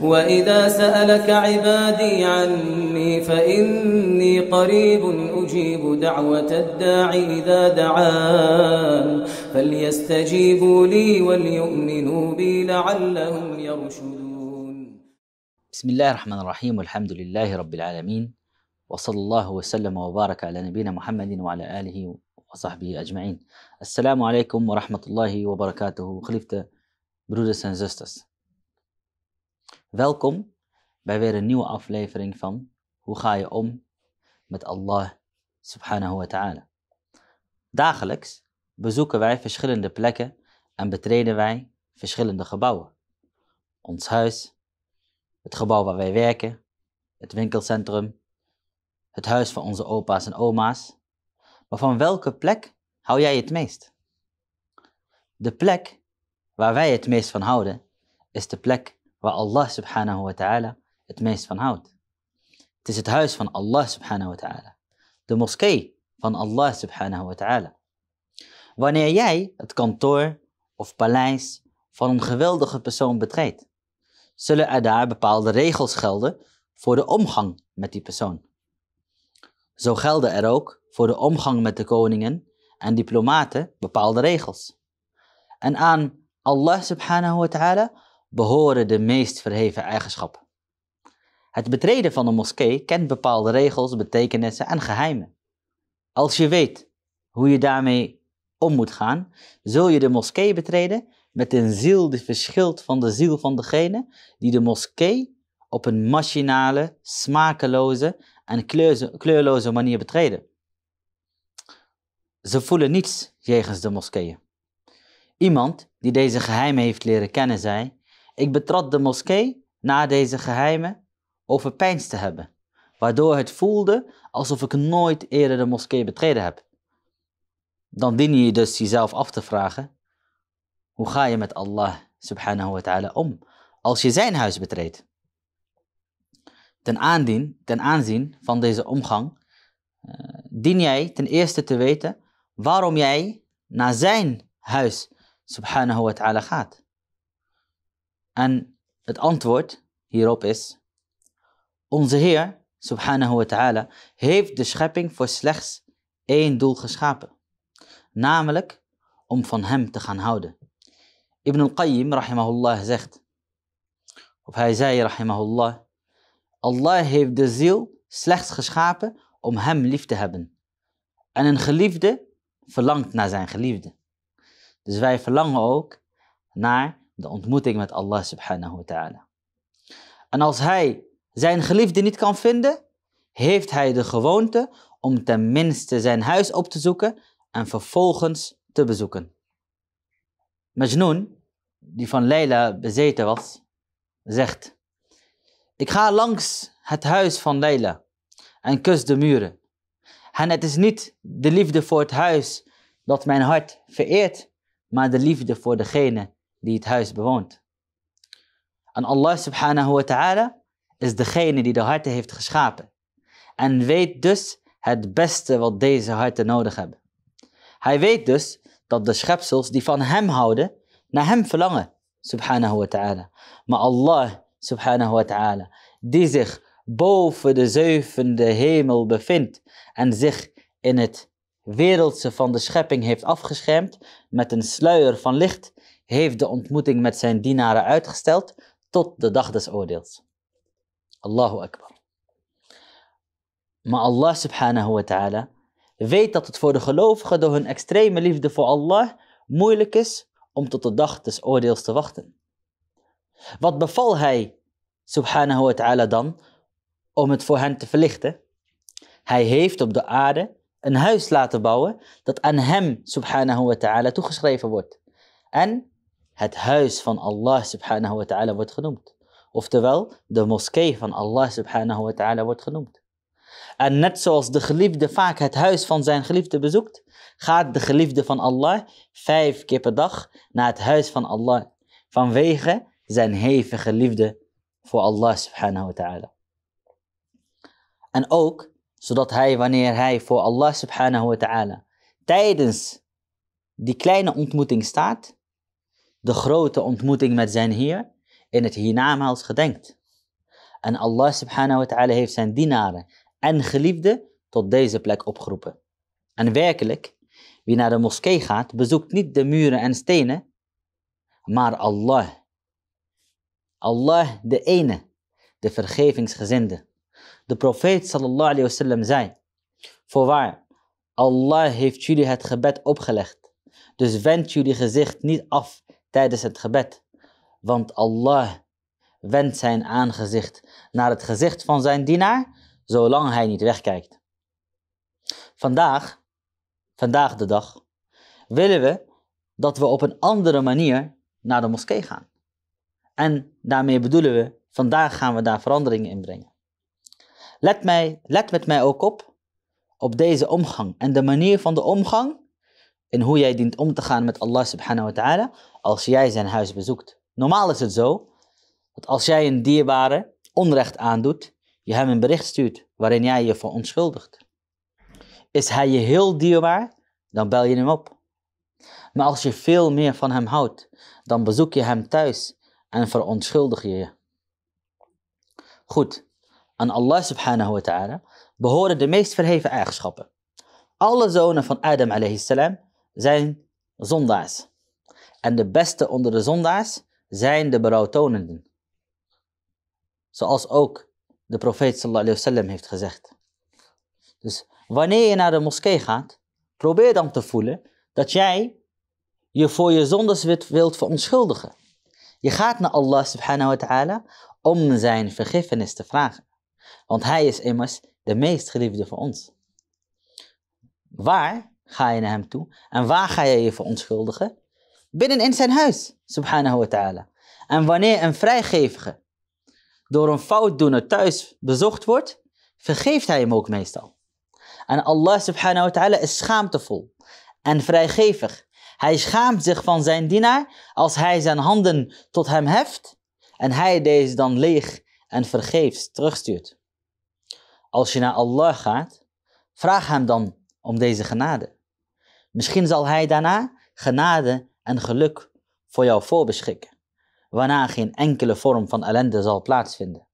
وإذا سألك عبادي عني فإني قريب أجيب دعوة الداع إذا دعان فليستجيبوا لي وليؤمنوا بي لعلهم يرشدون بسم الله الرحمن الرحيم والحمد لله رب العالمين وصلى الله وسلم وبارك على نبينا محمد وعلى آله وصحبه أجمعين السلام عليكم ورحمة الله وبركاته خليفة برودس أنزستس Welkom bij weer een nieuwe aflevering van Hoe ga je om met Allah subhanahu wa ta'ala. Dagelijks bezoeken wij verschillende plekken en betreden wij verschillende gebouwen. Ons huis, het gebouw waar wij werken, het winkelcentrum, het huis van onze opa's en oma's. Maar van welke plek hou jij het meest? De plek waar wij het meest van houden is de plek waar Allah subhanahu wa ta'ala het meest van houdt. Het is het huis van Allah subhanahu wa ta'ala. De moskee van Allah subhanahu wa ta'ala. Wanneer jij het kantoor of paleis van een geweldige persoon betreedt, zullen er daar bepaalde regels gelden voor de omgang met die persoon. Zo gelden er ook voor de omgang met de koningen en diplomaten bepaalde regels. En aan Allah subhanahu wa ta'ala behoren de meest verheven eigenschappen. Het betreden van een moskee kent bepaalde regels, betekenissen en geheimen. Als je weet hoe je daarmee om moet gaan, zul je de moskee betreden met een ziel die verschilt van de ziel van degene die de moskee op een machinale, smakeloze en kleurloze manier betreden. Ze voelen niets jegens de moskeeën. Iemand die deze geheimen heeft leren kennen zei, ik betrad de moskee na deze geheimen overpijns te hebben, waardoor het voelde alsof ik nooit eerder de moskee betreden heb. Dan dien je dus jezelf af te vragen, hoe ga je met Allah subhanahu wa ta'ala om als je zijn huis betreedt? Ten, aandien, ten aanzien van deze omgang, eh, dien jij ten eerste te weten waarom jij naar zijn huis subhanahu wa ta'ala gaat. En het antwoord hierop is: Onze Heer, subhanahu wa ta'ala, heeft de schepping voor slechts één doel geschapen, namelijk om van Hem te gaan houden. Ibn al-Qayyim, rahimahullah, zegt, of hij zei, rahimahullah, Allah heeft de ziel slechts geschapen om Hem lief te hebben. En een geliefde verlangt naar zijn geliefde. Dus wij verlangen ook naar de ontmoeting met Allah subhanahu wa ta'ala. En als hij zijn geliefde niet kan vinden, heeft hij de gewoonte om tenminste zijn huis op te zoeken en vervolgens te bezoeken. Majnoen, die van Leila bezeten was, zegt: Ik ga langs het huis van Leila en kus de muren. En het is niet de liefde voor het huis dat mijn hart vereert, maar de liefde voor degene die het huis bewoont. En Allah subhanahu wa ta'ala is degene die de harten heeft geschapen. En weet dus het beste wat deze harten nodig hebben. Hij weet dus dat de schepsels die van hem houden, naar hem verlangen. Subhanahu wa ta'ala. Maar Allah subhanahu wa ta'ala, die zich boven de zevende hemel bevindt en zich in het wereldse van de schepping heeft afgeschermd met een sluier van licht, heeft de ontmoeting met zijn dienaren uitgesteld tot de dag des oordeels. Allahu Akbar. Maar Allah subhanahu wa ta'ala weet dat het voor de gelovigen door hun extreme liefde voor Allah moeilijk is om tot de dag des oordeels te wachten. Wat beval hij subhanahu wa ta'ala dan om het voor hen te verlichten? Hij heeft op de aarde een huis laten bouwen dat aan hem subhanahu wa ta'ala toegeschreven wordt. En het huis van Allah subhanahu wa ta'ala wordt genoemd. Oftewel, de moskee van Allah subhanahu wa ta'ala wordt genoemd. En net zoals de geliefde vaak het huis van zijn geliefde bezoekt, gaat de geliefde van Allah vijf keer per dag naar het huis van Allah. Vanwege zijn hevige liefde voor Allah subhanahu wa ta'ala. En ook zodat hij wanneer hij voor Allah subhanahu wa ta'ala tijdens die kleine ontmoeting staat, de grote ontmoeting met zijn Heer in het hiernamaals gedenkt. En Allah subhanahu wa ta'ala heeft zijn dienaren en geliefden tot deze plek opgeroepen. En werkelijk, wie naar de moskee gaat, bezoekt niet de muren en stenen, maar Allah. Allah de ene, de vergevingsgezinde. De profeet sallallahu alayhi wasallam zei, voorwaar, Allah heeft jullie het gebed opgelegd, dus wend jullie gezicht niet af tijdens het gebed. Want Allah wendt zijn aangezicht naar het gezicht van zijn dienaar, zolang hij niet wegkijkt. Vandaag, vandaag de dag, willen we dat we op een andere manier naar de moskee gaan. En daarmee bedoelen we, vandaag gaan we daar veranderingen in brengen. Let, mij, let met mij ook op, op deze omgang en de manier van de omgang in hoe jij dient om te gaan met Allah subhanahu wa ta'ala als jij zijn huis bezoekt. Normaal is het zo dat als jij een dierbare onrecht aandoet, je hem een bericht stuurt waarin jij je verontschuldigt. Is hij je heel dierbaar, dan bel je hem op. Maar als je veel meer van hem houdt, dan bezoek je hem thuis en verontschuldig je je. Goed, aan Allah subhanahu wa ta'ala behoren de meest verheven eigenschappen. Alle zonen van Adam alayhi salam zijn zondaars. En de beste onder de zondaars zijn de berouwtonenden. Zoals ook de profeet sallallahu alaihi heeft gezegd. Dus wanneer je naar de moskee gaat, probeer dan te voelen dat jij je voor je zondes wilt verontschuldigen. Je gaat naar Allah subhanahu wa ta'ala om zijn vergiffenis te vragen. Want hij is immers de meest geliefde voor ons. Waar ga je naar hem toe. En waar ga je je verontschuldigen? Binnen in zijn huis, subhanahu wa ta'ala. En wanneer een vrijgevige door een foutdoener thuis bezocht wordt, vergeeft hij hem ook meestal. En Allah subhanahu wa ta'ala is schaamtevol en vrijgevig. Hij schaamt zich van zijn dienaar als hij zijn handen tot hem heft en hij deze dan leeg en vergeefs terugstuurt. Als je naar Allah gaat, vraag hem dan om deze genade. Misschien zal hij daarna genade en geluk voor jou voorbeschikken, waarna geen enkele vorm van ellende zal plaatsvinden.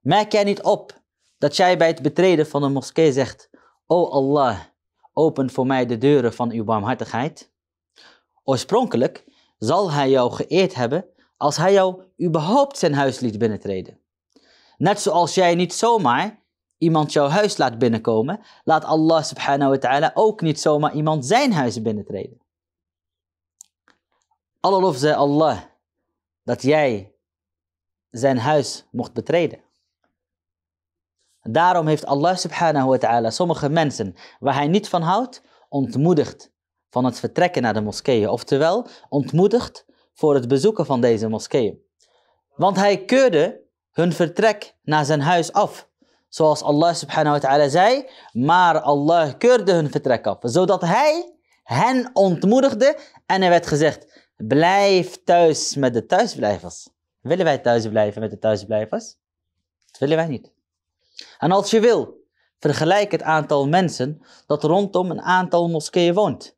Merk jij niet op dat jij bij het betreden van de moskee zegt: O Allah, open voor mij de deuren van uw barmhartigheid? Oorspronkelijk zal hij jou geëerd hebben als hij jou überhaupt zijn huis liet binnentreden. Net zoals jij niet zomaar iemand jouw huis laat binnenkomen, laat Allah subhanahu wa ta'ala ook niet zomaar iemand zijn huis binnentreden. Alle lof zei Allah dat jij zijn huis mocht betreden. Daarom heeft Allah subhanahu wa ta'ala sommige mensen waar hij niet van houdt, ontmoedigd van het vertrekken naar de moskeeën. Oftewel, ontmoedigd voor het bezoeken van deze moskeeën. Want hij keurde hun vertrek naar zijn huis af. Zoals Allah subhanahu wa ta'ala zei. Maar Allah keurde hun vertrek af. Zodat hij hen ontmoedigde. En er werd gezegd. Blijf thuis met de thuisblijvers. Willen wij thuis blijven met de thuisblijvers? Dat willen wij niet. En als je wil, vergelijk het aantal mensen dat rondom een aantal moskeeën woont.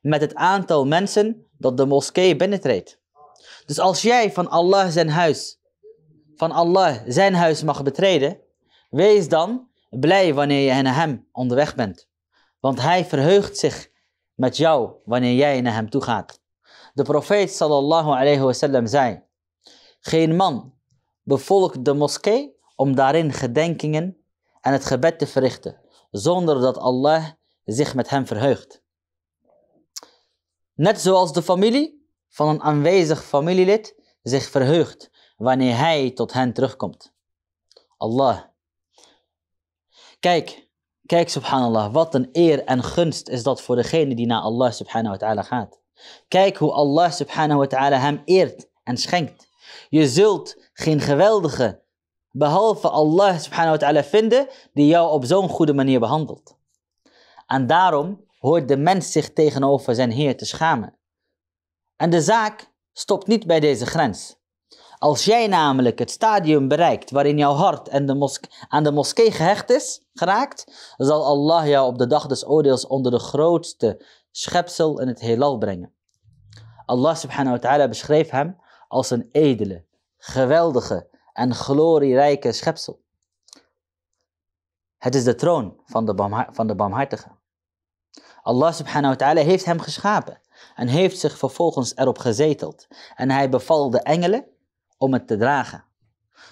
Met het aantal mensen dat de moskee binnentreedt. Dus als jij van Allah zijn huis, van Allah zijn huis mag betreden, Wees dan blij wanneer je naar hem onderweg bent, want hij verheugt zich met jou wanneer jij naar hem toe gaat. De profeet sallallahu alayhi wasallam zei: Geen man bevolkt de moskee om daarin gedenkingen en het gebed te verrichten, zonder dat Allah zich met hem verheugt. Net zoals de familie van een aanwezig familielid zich verheugt wanneer hij tot hen terugkomt. Allah Kijk, kijk subhanallah, wat een eer en gunst is dat voor degene die naar Allah subhanahu wa ta'ala gaat. Kijk hoe Allah subhanahu wa ta'ala hem eert en schenkt. Je zult geen geweldige, behalve Allah subhanahu wa ta'ala vinden, die jou op zo'n goede manier behandelt. En daarom hoort de mens zich tegenover zijn Heer te schamen. En de zaak stopt niet bij deze grens. Als jij namelijk het stadium bereikt waarin jouw hart en de aan de moskee gehecht is, geraakt, zal Allah jou op de dag des oordeels onder de grootste schepsel in het heelal brengen. Allah subhanahu wa ta'ala beschreef hem als een edele, geweldige en glorierijke schepsel. Het is de troon van de, van de barmhartige. Allah subhanahu wa ta'ala heeft hem geschapen en heeft zich vervolgens erop gezeteld. En hij beval de engelen om het te dragen.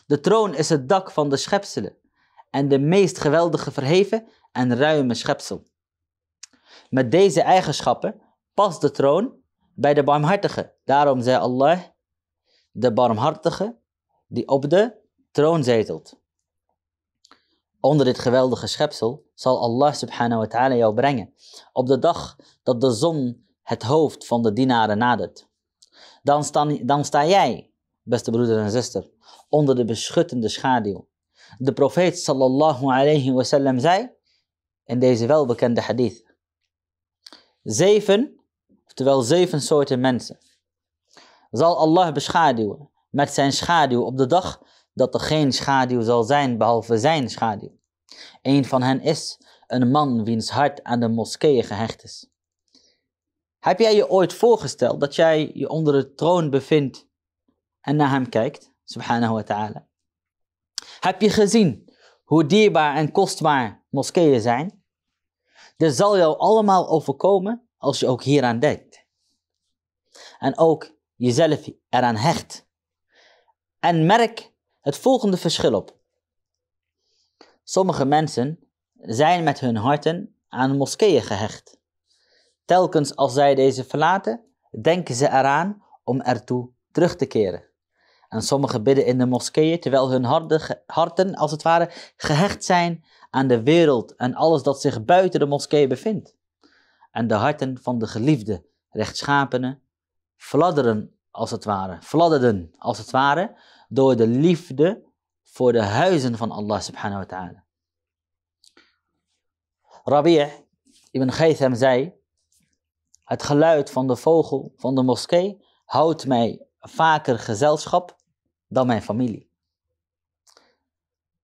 De troon is het dak van de schepselen en de meest geweldige verheven en ruime schepsel. Met deze eigenschappen past de troon bij de barmhartige. Daarom zei Allah, de barmhartige die op de troon zetelt. Onder dit geweldige schepsel zal Allah subhanahu wa ta'ala jou brengen op de dag dat de zon het hoofd van de dienaren nadert. Dan, staan, dan sta jij, beste broeder en zuster, onder de beschuttende schaduw de profeet sallallahu alayhi wasallam zei in deze welbekende hadith. Zeven, oftewel zeven soorten mensen, zal Allah beschaduwen met zijn schaduw op de dag dat er geen schaduw zal zijn behalve zijn schaduw. Een van hen is een man wiens hart aan de moskeeën gehecht is. Heb jij je ooit voorgesteld dat jij je onder de troon bevindt en naar hem kijkt, subhanahu wa ta'ala? Heb je gezien hoe dierbaar en kostbaar moskeeën zijn? Dit zal jou allemaal overkomen als je ook hieraan denkt. En ook jezelf eraan hecht. En merk het volgende verschil op. Sommige mensen zijn met hun harten aan moskeeën gehecht. Telkens als zij deze verlaten, denken ze eraan om ertoe terug te keren. En sommigen bidden in de moskeeën terwijl hun harde, harten als het ware gehecht zijn aan de wereld en alles dat zich buiten de moskee bevindt. En de harten van de geliefde, rechtschapenen, fladderen als het ware, fladderden als het ware door de liefde voor de huizen van Allah subhanahu wa ta'ala. Rabi' ibn Ghaitham zei, het geluid van de vogel van de moskee houdt mij vaker gezelschap dan mijn familie.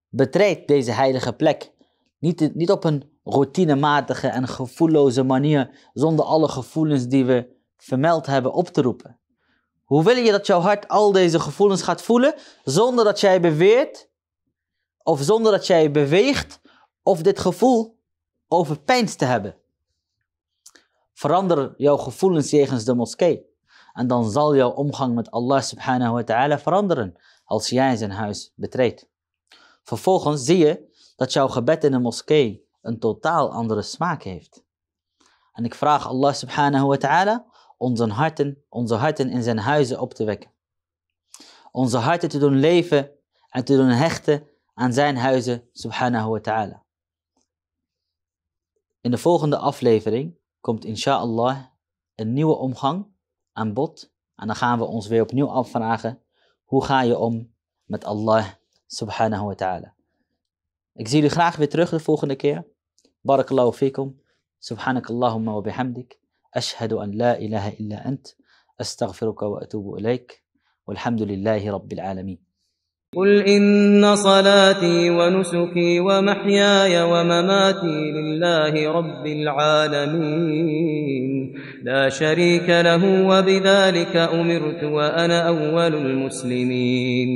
Betreed deze heilige plek niet, niet op een routinematige en gevoelloze manier, zonder alle gevoelens die we vermeld hebben op te roepen. Hoe wil je dat jouw hart al deze gevoelens gaat voelen, zonder dat jij beweert, of zonder dat jij beweegt, of dit gevoel pijn te hebben? Verander jouw gevoelens jegens de moskee. En dan zal jouw omgang met Allah subhanahu wa ta'ala veranderen als jij zijn huis betreedt. Vervolgens zie je dat jouw gebed in de moskee een totaal andere smaak heeft. En ik vraag Allah subhanahu wa ta'ala onze harten, onze harten in zijn huizen op te wekken. Onze harten te doen leven en te doen hechten aan zijn huizen subhanahu wa ta'ala. In de volgende aflevering komt inshaAllah een nieuwe omgang aan bod. En dan gaan we ons weer opnieuw afvragen, hoe ga je om met Allah subhanahu wa ta'ala? Ik zie jullie graag weer terug de volgende keer. Barakallahu fikum. Subhanakallahumma wa bihamdik. Ashhadu an la ilaha illa ant. Astaghfiruka wa atubu ilaik. Walhamdulillahi rabbil alameen. قل إن صلاتي ونسكي ومحياي ومماتي لله رب العالمين لا شريك له وبذلك أمرت وأنا أول المسلمين